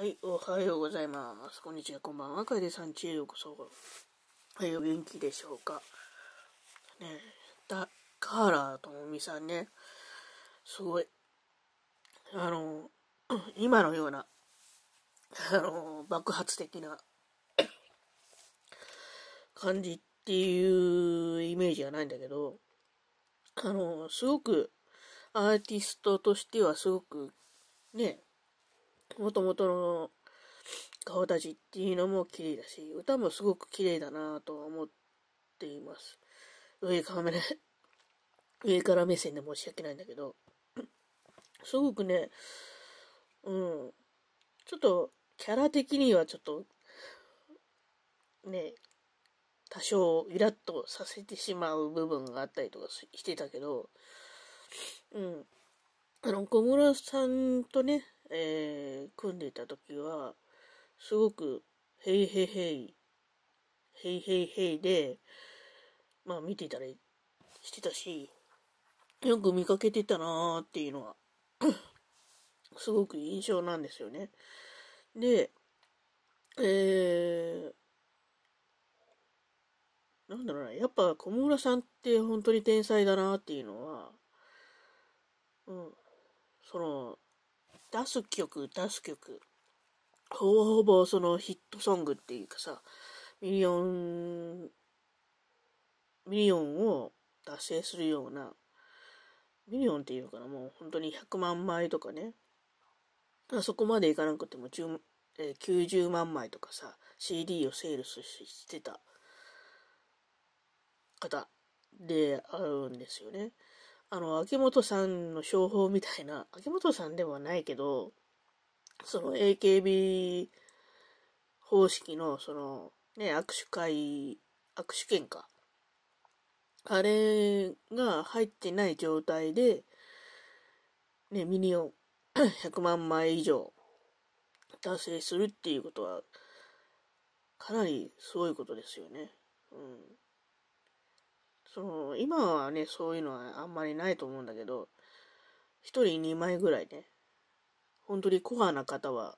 はい、おはようございます。こんにちは、こんばんは。かでさんちへようこそ。はい、お元気でしょうか。ねだ、カーラーともみさんね、すごい、あの、今のような、あの、爆発的な 感じっていうイメージがないんだけど、あの、すごく、アーティストとしてはすごく、ね、もともとの顔たちっていうのも綺麗だし、歌もすごく綺麗だなとは思っています。上 上から目線で申し訳ないんだけど、すごくね、うん、ちょっとキャラ的にはちょっと、ね、多少イラッとさせてしまう部分があったりとかしてたけど、うん。あの、小室さんとね、えー、組んでた時は、すごく、へいへいへい、へいへいへいで、まあ見てたりしてたし、よく見かけてたなーっていうのは すごく印象なんですよね。で、えー、なんだろうな、やっぱ小室さんって本当に天才だなっていうのは、うん、その、出す曲出す曲ほぼほぼそのヒットソングっていうかさミリオンミリオンを達成するようなミリオンっていうのかなもう本当に100万枚とかねそこまでいかなくても10、えー、90万枚とかさ CD をセールスしてた方であるんですよね。あの、秋元さんの商法みたいな、秋元さんではないけど、その AKB 方式の、その、ね、握手会、握手券か。あれが入ってない状態で、ね、ミニオン100万枚以上達成するっていうことは、かなりすごいことですよね。うん。その、今はね、そういうのはあんまりないと思うんだけど、一人二枚ぐらいね、本当にコアな方は、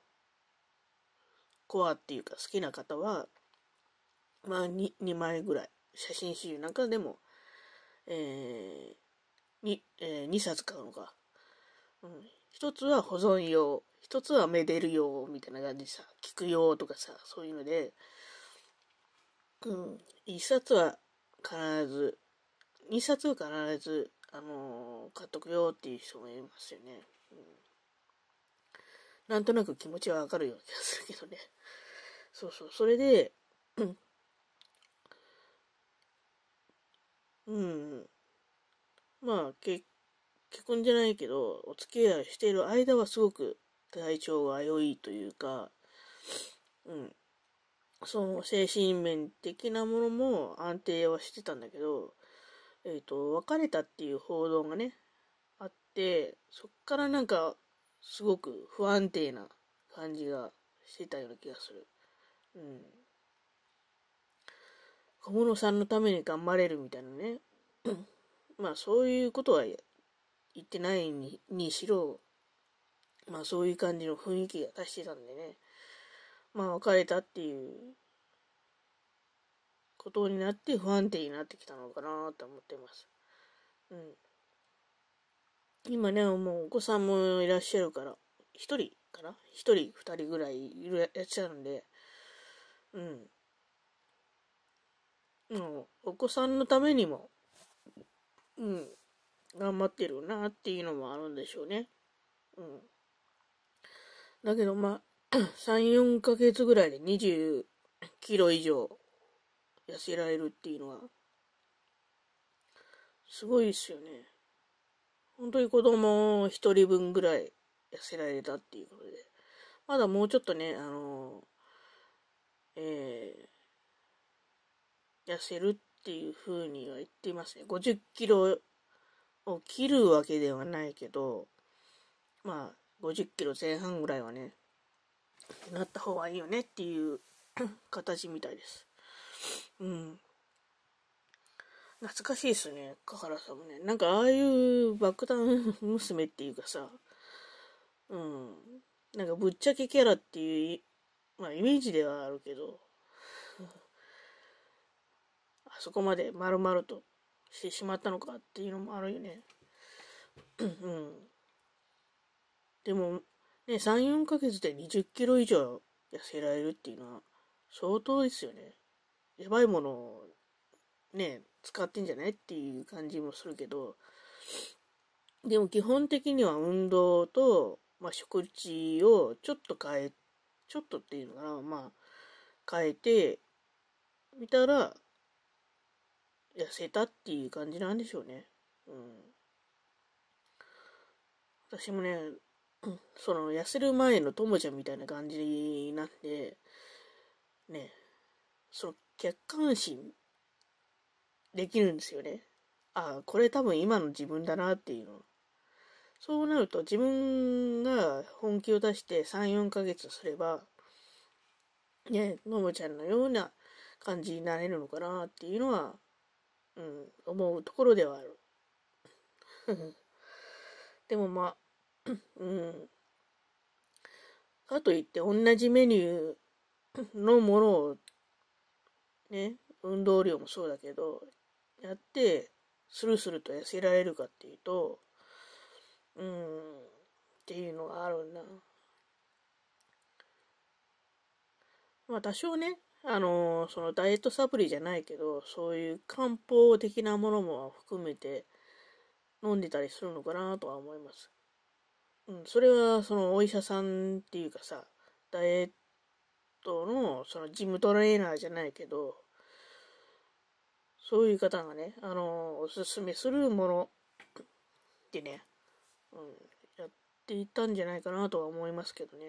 コアっていうか好きな方は、まあ二枚ぐらい、写真集なんかでも、えー、に、えー、二冊買うのか。うん。一つは保存用、一つはめでる用、みたいな感じでさ、聞く用とかさ、そういうので、うん。一冊は必ず、2冊は必ず、あのー、買っとくよっていう人もいますよね。うん、なんとなく気持ちはわかるような気がするけどね。そうそう。それで、うん。まあ、結婚じゃないけど、お付き合いしている間はすごく体調が良いというか、うん。その精神面的なものも安定はしてたんだけど、えっ、ー、と、別れたっていう報道がね、あって、そっからなんか、すごく不安定な感じがしてたような気がする。うん。小室さんのために頑張れるみたいなね。まあそういうことは言ってないにしろ、まあそういう感じの雰囲気が出してたんでね。まあ別れたっていうことになって不安定になってきたのかなと思ってます。うん。今ね、もうお子さんもいらっしゃるから、一人かな一人二人ぐらいいらっしゃるんで、うん。もうお子さんのためにも、うん、頑張ってるなっていうのもあるんでしょうね。うん。だけどまあ、3、4ヶ月ぐらいで20キロ以上痩せられるっていうのは、すごいですよね。本当に子供一人分ぐらい痩せられたっていうことで。まだもうちょっとね、あの、えー、痩せるっていうふうには言っていますね。50キロを切るわけではないけど、まあ、50キロ前半ぐらいはね、なった方がいいよねっていう 形みたいです。うん。懐かしいですね、香原さんもね。なんかああいう爆弾娘っていうかさ、うん。なんかぶっちゃけキャラっていう、まあイメージではあるけど、あそこまで丸々としてしまったのかっていうのもあるよね。うん。でも、ね、3、4ヶ月で20キロ以上痩せられるっていうのは相当ですよね。やばいものをね、使ってんじゃないっていう感じもするけど、でも基本的には運動と、まあ、食事をちょっと変え、ちょっとっていうのかな、まあ、変えてみたら、痩せたっていう感じなんでしょうね。うん。私もね、その痩せる前のともちゃんみたいな感じになって、ね、その客観視できるんですよね。ああ、これ多分今の自分だなっていうの。そうなると自分が本気を出して3、4ヶ月すれば、ね、ももちゃんのような感じになれるのかなっていうのは、うん、思うところではある。でもまあ、うん。かといって同じメニューのものをね、運動量もそうだけど、やって、スルスルと痩せられるかっていうと、うん、っていうのがあるな。まあ多少ね、あのー、そのダイエットサプリじゃないけど、そういう漢方的なものも含めて飲んでたりするのかなとは思います。うん、それはそのお医者さんっていうかさダイエットのそのジムトレーナーじゃないけどそういう方がねあのおすすめするものでね、うん、やっていったんじゃないかなとは思いますけどね。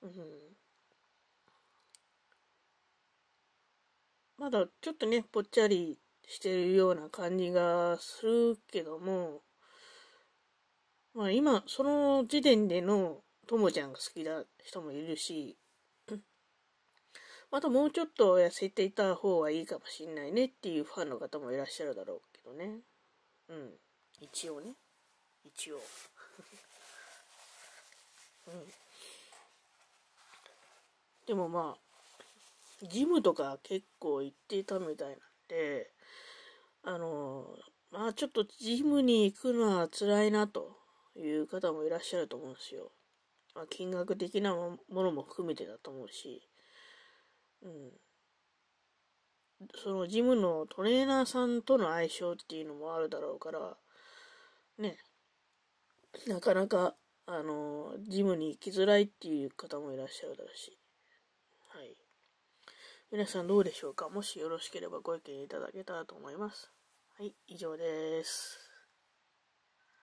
うん、まだちょっとねぽっちゃりしてるような感じがするけどもまあ今、その時点でのともちゃんが好きな人もいるし、またもうちょっと痩せていた方がいいかもしんないねっていうファンの方もいらっしゃるだろうけどね。うん。一応ね。一応。うん。でもまあ、ジムとか結構行っていたみたいなんで、あの、まあちょっとジムに行くのは辛いなと。いう方もいらっしゃると思うんですよ。まあ、金額的なものも含めてだと思うし、うん。そのジムのトレーナーさんとの相性っていうのもあるだろうから、ね、なかなか、あの、ジムに行きづらいっていう方もいらっしゃるだろうし、はい。皆さんどうでしょうかもしよろしければご意見いただけたらと思います。はい、以上です。